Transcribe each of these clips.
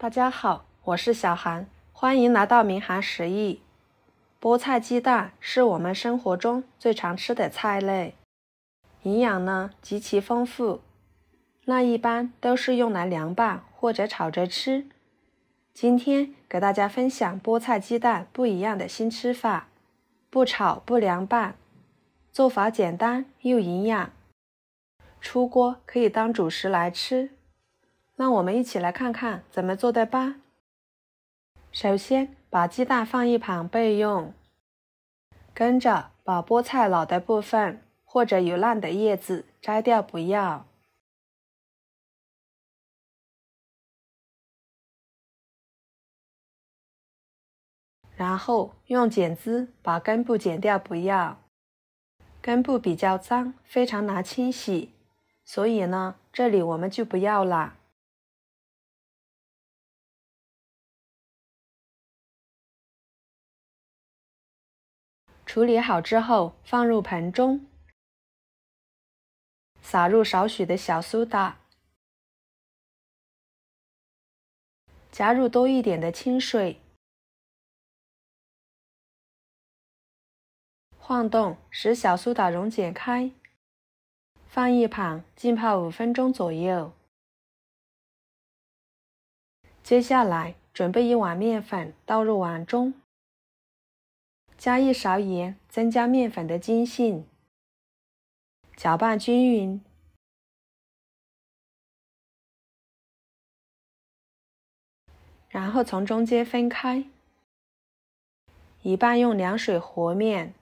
大家好，我是小韩，欢迎来到明韩食艺。菠菜鸡蛋是我们生活中最常吃的菜类，营养呢极其丰富。那一般都是用来凉拌或者炒着吃。今天给大家分享菠菜鸡蛋不一样的新吃法，不炒不凉拌，做法简单又营养，出锅可以当主食来吃。那我们一起来看看怎么做的吧。首先把鸡蛋放一旁备用。跟着把菠菜老的部分或者有烂的叶子摘掉，不要。然后用剪子把根部剪掉，不要。根部比较脏，非常难清洗，所以呢，这里我们就不要了。处理好之后，放入盆中，撒入少许的小苏打，加入多一点的清水，晃动使小苏打溶解开，放一旁浸泡五分钟左右。接下来，准备一碗面粉，倒入碗中。加一勺盐，增加面粉的筋性，搅拌均匀，然后从中间分开，一半用凉水和面，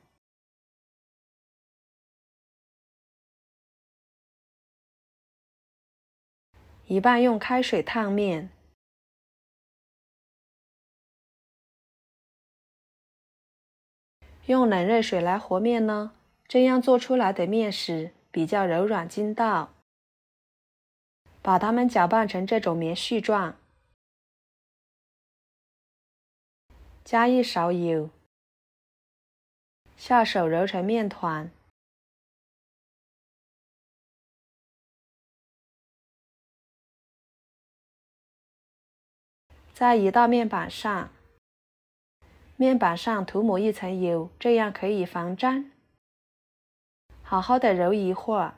一半用开水烫面。用冷热水来和面呢，这样做出来的面食比较柔软筋道。把它们搅拌成这种棉絮状，加一勺油，下手揉成面团，再移到面板上。面板上涂抹一层油，这样可以防粘。好好的揉一会儿，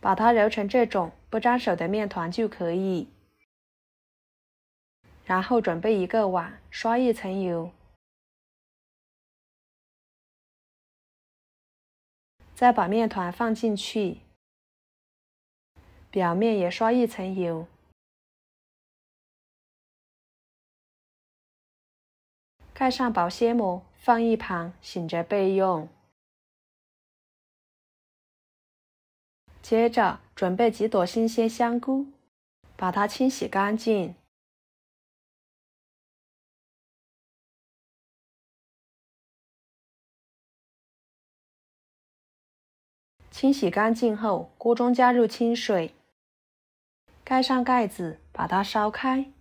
把它揉成这种不粘手的面团就可以。然后准备一个碗，刷一层油，再把面团放进去。表面也刷一层油，盖上保鲜膜，放一旁醒着备用。接着准备几朵新鲜香菇，把它清洗干净。清洗干净后，锅中加入清水。盖上盖子，把它烧开。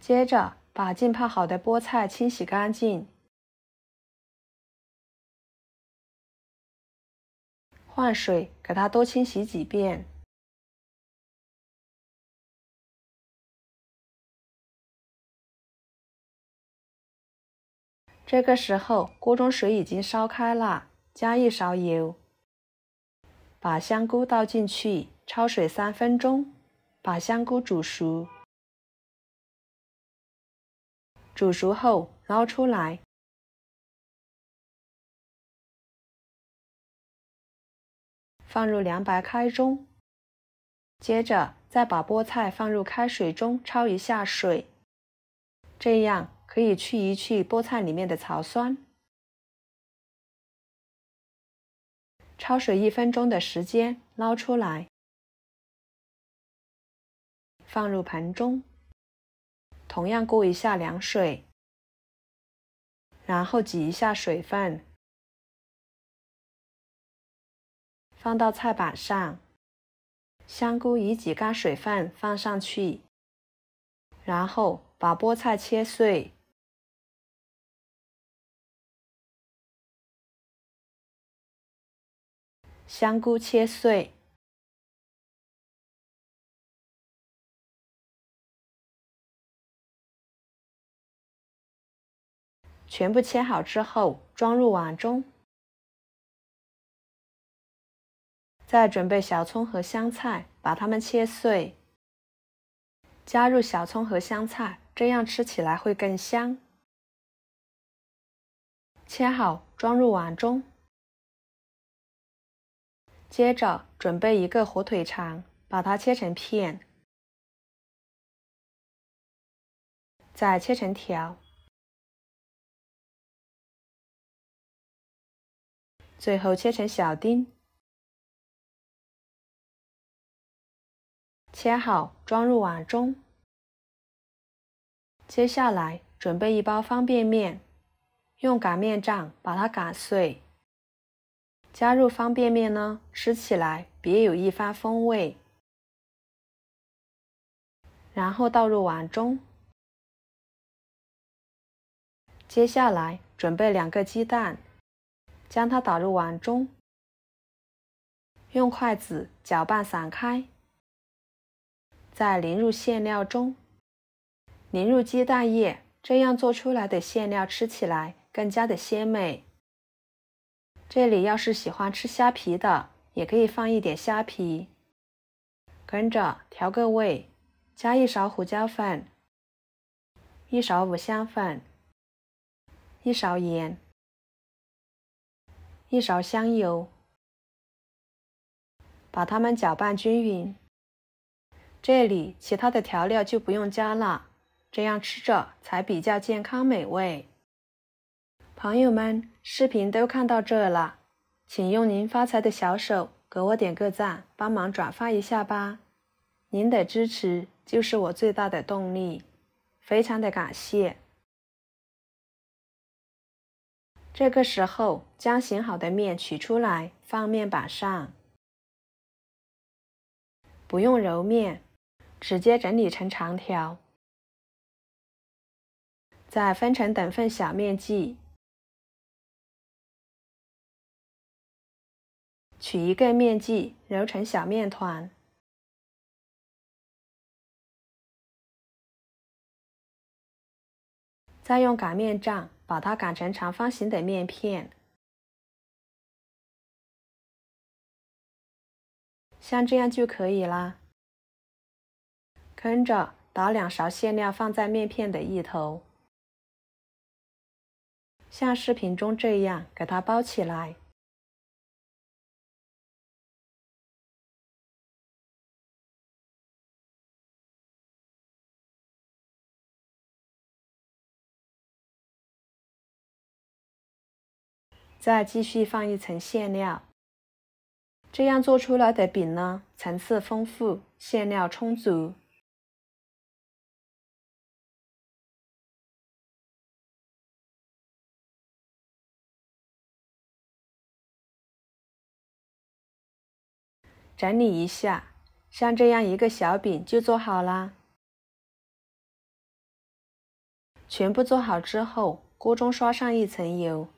接着，把浸泡好的菠菜清洗干净，换水，给它多清洗几遍。这个时候，锅中水已经烧开了，加一勺油，把香菇倒进去。焯水三分钟，把香菇煮熟，煮熟后捞出来，放入凉白开中。接着再把菠菜放入开水中焯一下水，这样可以去一去菠菜里面的草酸。焯水一分钟的时间，捞出来。放入盆中，同样过一下凉水，然后挤一下水分，放到菜板上。香菇已挤干水分，放上去，然后把菠菜切碎，香菇切碎。全部切好之后，装入碗中。再准备小葱和香菜，把它们切碎，加入小葱和香菜，这样吃起来会更香。切好装入碗中。接着准备一个火腿肠，把它切成片，再切成条。最后切成小丁，切好装入碗中。接下来准备一包方便面，用擀面杖把它擀碎，加入方便面呢，吃起来别有一番风味。然后倒入碗中。接下来准备两个鸡蛋。将它打入碗中，用筷子搅拌散开，再淋入馅料中，淋入鸡蛋液，这样做出来的馅料吃起来更加的鲜美。这里要是喜欢吃虾皮的，也可以放一点虾皮。跟着调个味，加一勺胡椒粉，一勺五香粉，一勺盐。一勺香油，把它们搅拌均匀。这里其他的调料就不用加了，这样吃着才比较健康美味。朋友们，视频都看到这了，请用您发财的小手给我点个赞，帮忙转发一下吧。您的支持就是我最大的动力，非常的感谢。这个时候，将醒好的面取出来，放面板上，不用揉面，直接整理成长条，再分成等份小面剂。取一个面剂，揉成小面团，再用擀面杖。把它擀成长方形的面片，像这样就可以啦。跟着，倒两勺馅料放在面片的一头，像视频中这样给它包起来。再继续放一层馅料，这样做出来的饼呢，层次丰富，馅料充足。整理一下，像这样一个小饼就做好啦。全部做好之后，锅中刷上一层油。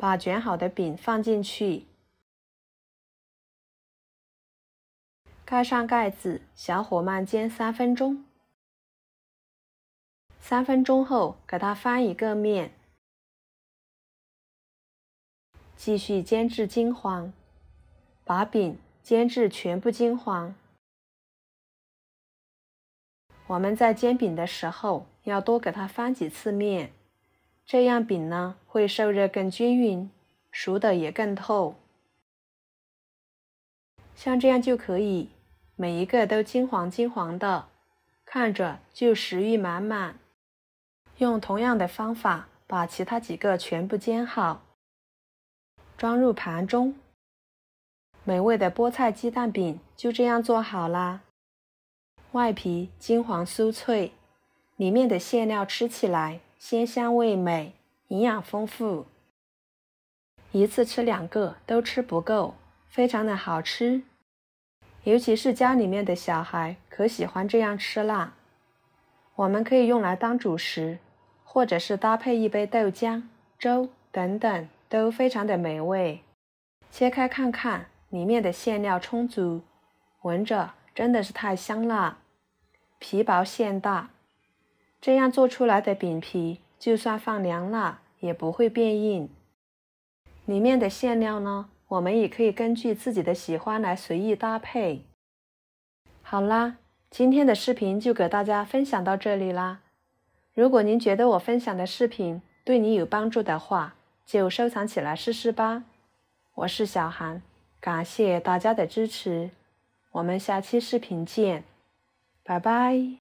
把卷好的饼放进去，盖上盖子，小火慢煎三分钟。三分钟后，给它翻一个面，继续煎至金黄。把饼煎至全部金黄。我们在煎饼的时候，要多给它翻几次面。这样饼呢会受热更均匀，熟的也更透。像这样就可以，每一个都金黄金黄的，看着就食欲满满。用同样的方法把其他几个全部煎好，装入盘中。美味的菠菜鸡蛋饼就这样做好啦！外皮金黄酥脆，里面的馅料吃起来。鲜香味美，营养丰富，一次吃两个都吃不够，非常的好吃。尤其是家里面的小孩可喜欢这样吃啦。我们可以用来当主食，或者是搭配一杯豆浆、粥等等，都非常的美味。切开看看，里面的馅料充足，闻着真的是太香了，皮薄馅大。这样做出来的饼皮，就算放凉了也不会变硬。里面的馅料呢，我们也可以根据自己的喜欢来随意搭配。好啦，今天的视频就给大家分享到这里啦。如果您觉得我分享的视频对你有帮助的话，就收藏起来试试吧。我是小韩，感谢大家的支持，我们下期视频见，拜拜。